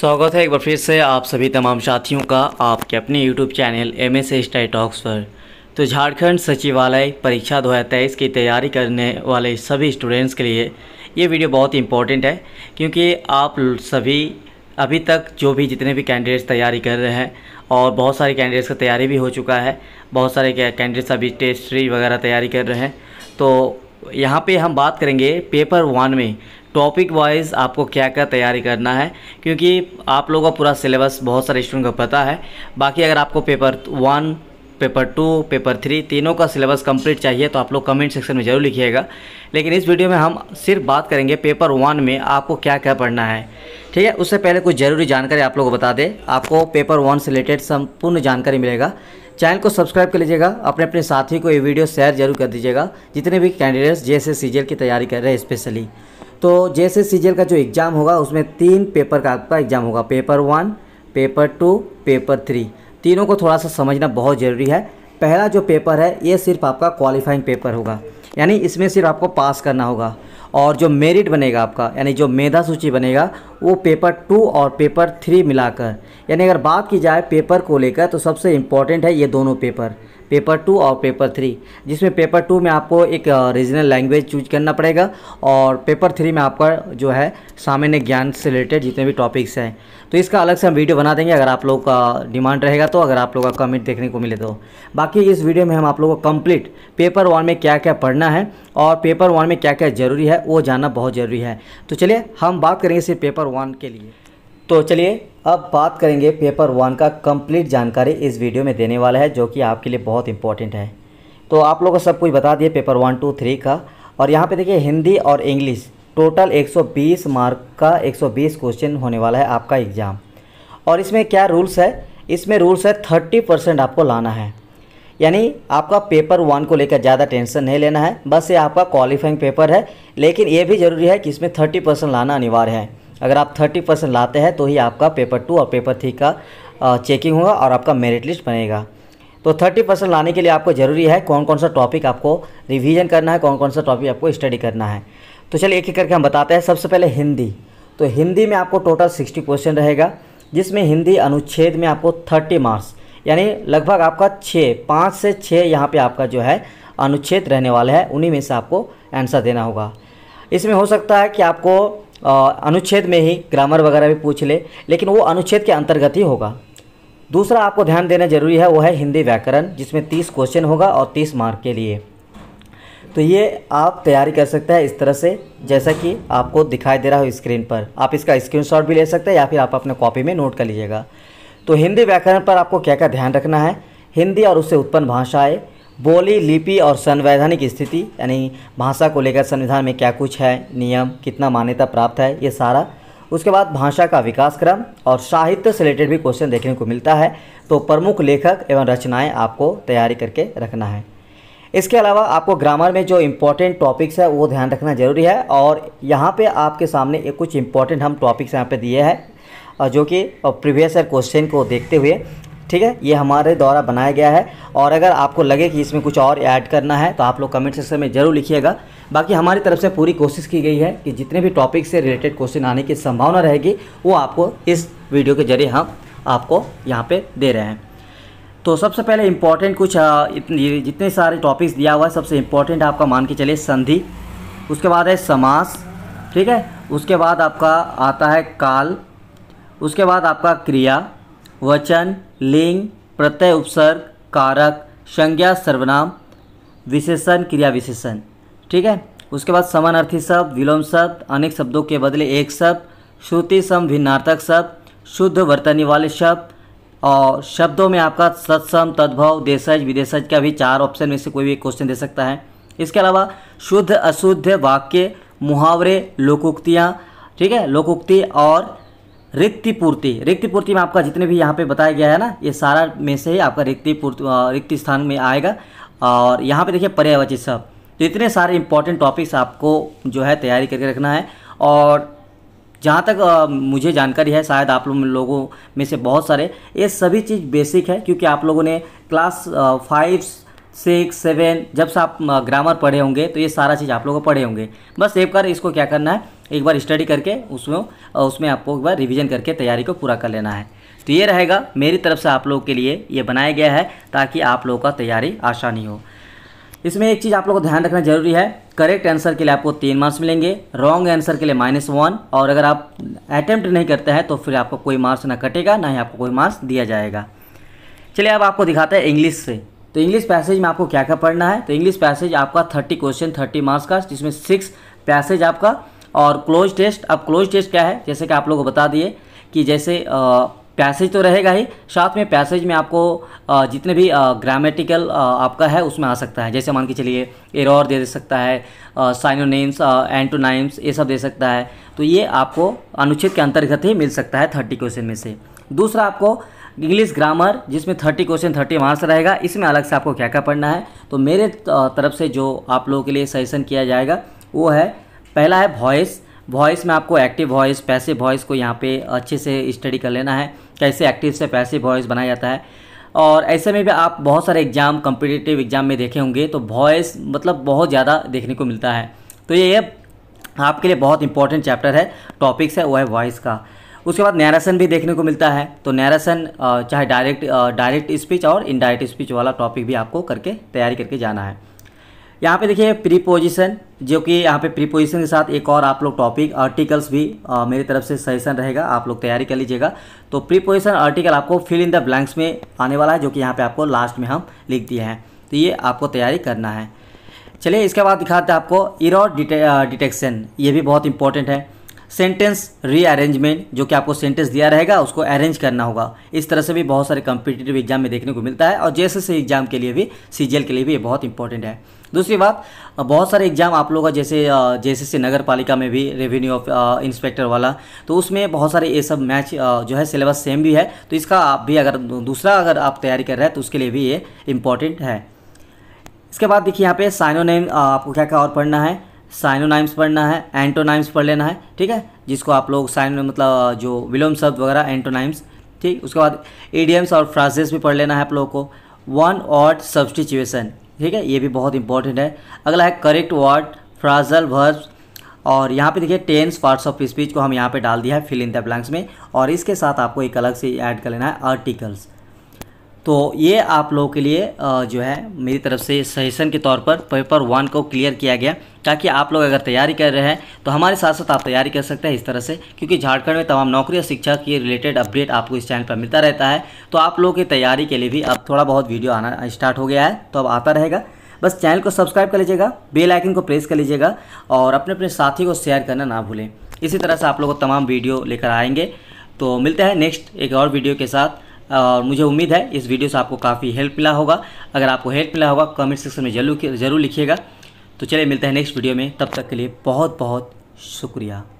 स्वागत है एक बार फिर से आप सभी तमाम साथियों का आपके अपने यूट्यूब चैनल एम एस स्टाई टॉक्स पर तो झारखंड सचिवालय परीक्षा 2023 की तैयारी करने वाले सभी स्टूडेंट्स के लिए ये वीडियो बहुत इंपॉर्टेंट है क्योंकि आप सभी अभी तक जो भी जितने भी कैंडिडेट्स तैयारी कर रहे हैं और बहुत सारे कैंडिडेट्स का तैयारी भी हो चुका है बहुत सारे कैंडिडेट्स अभी टेस्ट थ्री वगैरह तैयारी कर रहे हैं तो यहाँ पे हम बात करेंगे पेपर वन में टॉपिक वाइज आपको क्या क्या तैयारी करना है क्योंकि आप लोगों का पूरा सिलेबस बहुत सारे स्टूडेंट को पता है बाकी अगर आपको paper one paper two paper three तीनों का सिलेबस कंप्लीट चाहिए तो आप लोग कमेंट सेक्शन में ज़रूर लिखिएगा लेकिन इस वीडियो में हम सिर्फ बात करेंगे पेपर वन में आपको क्या क्या पढ़ना है ठीक है उससे पहले कुछ ज़रूरी जानकारी आप लोग को बता दें आपको पेपर वन से रिलेटेड संपूर्ण जानकारी मिलेगा चैनल को सब्सक्राइब कर लीजिएगा अपने अपने साथी को ये वीडियो शेयर जरूर कर दीजिएगा जितने भी कैंडिडेट्स जे एस की तैयारी कर रहे हैं स्पेशली तो जैसे सीजीएल का जो एग्ज़ाम होगा उसमें तीन पेपर का आपका एग्ज़ाम होगा paper one paper two paper three तीनों को थोड़ा सा समझना बहुत ज़रूरी है पहला जो पेपर है ये सिर्फ आपका क्वालिफाइंग पेपर होगा यानी इसमें सिर्फ आपको पास करना होगा और जो मेरिट बनेगा आपका यानी जो मेधा सूची बनेगा वो पेपर टू और पेपर थ्री मिलाकर यानी अगर बात की जाए पेपर को लेकर तो सबसे इम्पॉर्टेंट है ये दोनों पेपर पेपर टू और पेपर थ्री जिसमें पेपर टू में आपको एक रीजनल लैंग्वेज चूज करना पड़ेगा और पेपर थ्री में आपका जो है सामान्य ज्ञान से रिलेटेड जितने भी टॉपिक्स हैं तो इसका अलग से हम वीडियो बना देंगे अगर आप लोगों का डिमांड रहेगा तो अगर आप लोगों का कमेंट देखने को मिले तो बाकी इस वीडियो में हम आप लोगों को कंप्लीट पेपर वन में क्या क्या पढ़ना है और पेपर वन में क्या क्या ज़रूरी है वो जानना बहुत ज़रूरी है तो चलिए हम बात करेंगे सिर्फ पेपर वन के लिए तो चलिए अब बात करेंगे पेपर वन का कंप्लीट जानकारी इस वीडियो में देने वाला है जो कि आपके लिए बहुत इंपॉर्टेंट है तो आप लोगों को सब कुछ बता दिए पेपर वन टू थ्री का और यहाँ पे देखिए हिंदी और इंग्लिश टोटल 120 मार्क का 120 क्वेश्चन होने वाला है आपका एग्ज़ाम और इसमें क्या रूल्स है इसमें रूल्स है थर्टी परसेंट आपको लाना है यानी आपका पेपर वन को लेकर ज़्यादा टेंशन नहीं लेना है बस ये आपका क्वालिफाइंग पेपर है लेकिन ये भी ज़रूरी है कि इसमें थर्टी परसेंट लाना अनिवार्य है अगर आप थर्टी परसेंट लाते हैं तो ही आपका पेपर टू और पेपर थ्री का चेकिंग होगा और आपका मेरिट लिस्ट बनेगा तो थर्टी परसेंट लाने के लिए आपको ज़रूरी है कौन कौन सा टॉपिक आपको रिवीजन करना है कौन कौन सा टॉपिक आपको स्टडी करना है तो चलिए एक एक करके हम बताते हैं सबसे पहले हिंदी तो हिंदी में आपको टोटल सिक्सटी क्वेश्चन रहेगा जिसमें हिंदी अनुच्छेद में आपको थर्टी मार्क्स यानी लगभग आपका छः पाँच से छः यहाँ पे आपका जो है अनुच्छेद रहने वाला है उन्हीं में से आपको आंसर देना होगा इसमें हो सकता है कि आपको अनुच्छेद में ही ग्रामर वगैरह भी पूछ ले लेकिन वो अनुच्छेद के अंतर्गत ही होगा दूसरा आपको ध्यान देना जरूरी है वो है हिंदी व्याकरण जिसमें तीस क्वेश्चन होगा और तीस मार्क के लिए तो ये आप तैयारी कर सकते हैं इस तरह से जैसा कि आपको दिखाई दे रहा हो स्क्रीन पर आप इसका स्क्रीनशॉट भी ले सकते हैं या फिर आप अपने कॉपी में नोट कर लीजिएगा तो हिंदी व्याकरण पर आपको क्या क्या ध्यान रखना है हिंदी और उससे उत्पन्न भाषाएँ बोली लिपि और संवैधानिक स्थिति यानी भाषा को लेकर संविधान में क्या कुछ है नियम कितना मान्यता प्राप्त है ये सारा उसके बाद भाषा का विकास क्रम और साहित्य से रिलेटेड भी क्वेश्चन देखने को मिलता है तो प्रमुख लेखक एवं रचनाएं आपको तैयारी करके रखना है इसके अलावा आपको ग्रामर में जो इम्पोर्टेंट टॉपिक्स है वो ध्यान रखना जरूरी है और यहाँ पे आपके सामने एक कुछ इम्पोर्टेंट हम टॉपिक्स यहाँ पे दिए हैं जो कि प्रीवियस ईयर क्वेश्चन को देखते हुए ठीक है ये हमारे द्वारा बनाया गया है और अगर आपको लगे कि इसमें कुछ और ऐड करना है तो आप लोग कमेंट सेक्शन में ज़रूर लिखिएगा बाकी हमारी तरफ से पूरी कोशिश की गई है कि जितने भी टॉपिक से रिलेटेड क्वेश्चन आने की संभावना रहेगी वो आपको इस वीडियो के जरिए हम आपको यहाँ पर दे रहे हैं तो सबसे पहले इम्पॉर्टेंट कुछ जितने सारे टॉपिक्स दिया हुआ है सबसे इम्पॉर्टेंट आपका मान के चलिए संधि उसके बाद है समास ठीक है उसके बाद आपका आता है काल उसके बाद आपका क्रिया वचन लिंग प्रत्यय उपसर्ग कारक संज्ञा सर्वनाम विशेषण क्रिया विशेषण ठीक है उसके बाद समानार्थी शब्द विलोम शब्द अनेक शब्दों के बदले एक शब्द श्रुति सम भिन्नार्थक शब्द शुद्ध वर्तनी वाले शब्द और शब्दों में आपका सत्सम तद्भव देशज विदेशज का भी चार ऑप्शन में से कोई भी क्वेश्चन दे सकता है इसके अलावा शुद्ध अशुद्ध वाक्य मुहावरे लोकोक्तियाँ ठीक है लोकोक्ति और रिक्ति पूर्ति रिक्ति पूर्ति में आपका जितने भी यहाँ पे बताया गया है ना ये सारा में से ही आपका रिक्ति पूर्ति रिक्ति स्थान में आएगा और यहाँ पे देखिए पर्यावचित सब तो इतने सारे इंपॉर्टेंट टॉपिक्स आपको जो है तैयारी करके रखना है और जहाँ तक आ, मुझे जानकारी है शायद आप लोग लोगों में से बहुत सारे ये सभी चीज़ बेसिक है क्योंकि आप लोगों ने क्लास फाइव सिक्स सेवन जब से आप ग्रामर पढ़े होंगे तो ये सारा चीज़ आप लोगों को पढ़े होंगे बस सेव कर इसको क्या करना है एक बार स्टडी करके उसमें उसमें आपको एक बार रिवीजन करके तैयारी को पूरा कर लेना है तो ये रहेगा मेरी तरफ से आप लोगों के लिए ये बनाया गया है ताकि आप लोगों का तैयारी आसानी हो इसमें एक चीज़ आप लोगों को ध्यान रखना जरूरी है करेक्ट आंसर के लिए आपको तीन मार्क्स मिलेंगे रॉन्ग आंसर के लिए माइनस वन और अगर आप अटैम्प्ट नहीं करते हैं तो फिर आपको कोई मार्क्स ना कटेगा ना ही आपको कोई मार्क्स दिया जाएगा चलिए अब आपको दिखाते हैं इंग्लिश से तो इंग्लिश पैसेज में आपको क्या क्या पढ़ना है तो इंग्लिश पैसेज आपका थर्टी क्वेश्चन थर्टी मार्क्स का जिसमें सिक्स पैसेज आपका और क्लोज टेस्ट अब क्लोज टेस्ट क्या है जैसे कि आप लोगों को बता दिए कि जैसे पैसेज तो रहेगा ही साथ में पैसेज में आपको जितने भी ग्रामेटिकल आपका है उसमें आ सकता है जैसे मान के चलिए एरोर दे, दे सकता है साइनोनेम्स एंटोनाइम्स ये सब दे सकता है तो ये आपको अनुच्छेद के अंतर्गत ही मिल सकता है थर्टी क्वेश्चन में से दूसरा आपको इंग्लिश ग्रामर जिसमें थर्टी क्वेश्चन थर्टी मार्क्स रहेगा इसमें अलग से आपको क्या क्या पढ़ना है तो मेरे तरफ से जो आप लोगों के लिए सजेशन किया जाएगा वो है पहला है वॉइस वॉइस में आपको एक्टिव वॉइस पैसे वॉइस को यहाँ पे अच्छे से स्टडी कर लेना है कैसे एक्टिव से पैसे वॉइस बनाया जाता है और ऐसे में भी आप बहुत सारे एग्ज़ाम कम्पिटिटिव एग्ज़ाम में देखे होंगे तो वॉइस मतलब बहुत ज़्यादा देखने को मिलता है तो ये आपके लिए बहुत इंपॉर्टेंट चैप्टर है टॉपिक्स है वो है वॉइस का उसके बाद नैरासन भी देखने को मिलता है तो नैरासन चाहे डायरेक्ट डायरेक्ट स्पीच और इनडायरेक्ट स्पीच वाला टॉपिक भी आपको करके तैयारी करके जाना है यहाँ पे देखिए प्रीपोजिशन जो कि यहाँ पे प्रीपोजिशन के साथ एक और आप लोग टॉपिक आर्टिकल्स भी आ, मेरी तरफ से सजेशन रहेगा आप लोग तैयारी कर लीजिएगा तो प्रीपोजिशन आर्टिकल आपको फिल इन द ब्लैंक्स में आने वाला है जो कि यहाँ पे आपको लास्ट में हम लिख दिए हैं तो ये आपको तैयारी करना है चलिए इसके बाद दिखाते हैं आपको इरो डिटेक्शन ये भी बहुत इंपॉर्टेंट है सेंटेंस रीअरेंजमेंट जो कि आपको सेंटेंस दिया रहेगा उसको अरेंज करना होगा इस तरह से भी बहुत सारे कॉम्पिटेटिव एग्जाम में देखने को मिलता है और जैसे से एग्जाम के लिए भी सी के लिए भी ये बहुत इंपॉर्टेंट है दूसरी बात बहुत सारे एग्जाम आप लोगों का जैसे जैसे से नगर पालिका में भी रेवेन्यू ऑफ इंस्पेक्टर वाला तो उसमें बहुत सारे ये सब मैच जो है सिलेबस सेम भी है तो इसका आप भी अगर दूसरा अगर आप तैयारी कर रहे हैं तो उसके लिए भी ये इंपॉर्टेंट है इसके बाद देखिए यहाँ पे साइनोनेम आपको क्या क्या और पढ़ना है साइनोनाइम्स पढ़ना है एंटोनाइम्स पढ़ लेना है ठीक है जिसको आप लोग साइनो मतलब जो विलोम शब्द वगैरह एंटोनाइम्स ठीक उसके बाद एडियम्स और फ्रासेस भी पढ़ लेना है आप लोगों को वन ऑड सब्सटिचुएसन ठीक है ये भी बहुत इंपॉर्टेंट है अगला है करेक्ट वर्ड फ्राजल वर्ब्स और यहाँ पे देखिए टेंस पार्ट्स ऑफ स्पीच को हम यहाँ पे डाल दिया है फिल इन द ब्लैंक्स में और इसके साथ आपको एक अलग से ऐड कर लेना है आर्टिकल्स तो ये आप लोगों के लिए जो है मेरी तरफ से सजेशन के तौर पर पेपर वन को क्लियर किया गया ताकि आप लोग अगर तैयारी कर रहे हैं तो हमारे साथ साथ आप तैयारी कर सकते हैं इस तरह से क्योंकि झारखंड में तमाम नौकरी और शिक्षा के रिलेटेड अपडेट आपको इस चैनल पर मिलता रहता है तो आप लोगों की तैयारी के लिए भी अब थोड़ा बहुत वीडियो आना स्टार्ट हो गया है तो अब आता रहेगा बस चैनल को सब्सक्राइब कर लीजिएगा बेल आइकन को प्रेस कर लीजिएगा और अपने अपने साथी को शेयर करना ना भूलें इसी तरह से आप लोगों को तमाम वीडियो लेकर आएंगे तो मिलते हैं नेक्स्ट एक और वीडियो के साथ और मुझे उम्मीद है इस वीडियो से आपको काफ़ी हेल्प मिला होगा अगर आपको हेल्प मिला होगा कमेंट सेक्शन में जरूर जरूर लिखिएगा तो चलिए मिलते हैं नेक्स्ट वीडियो में तब तक के लिए बहुत बहुत शुक्रिया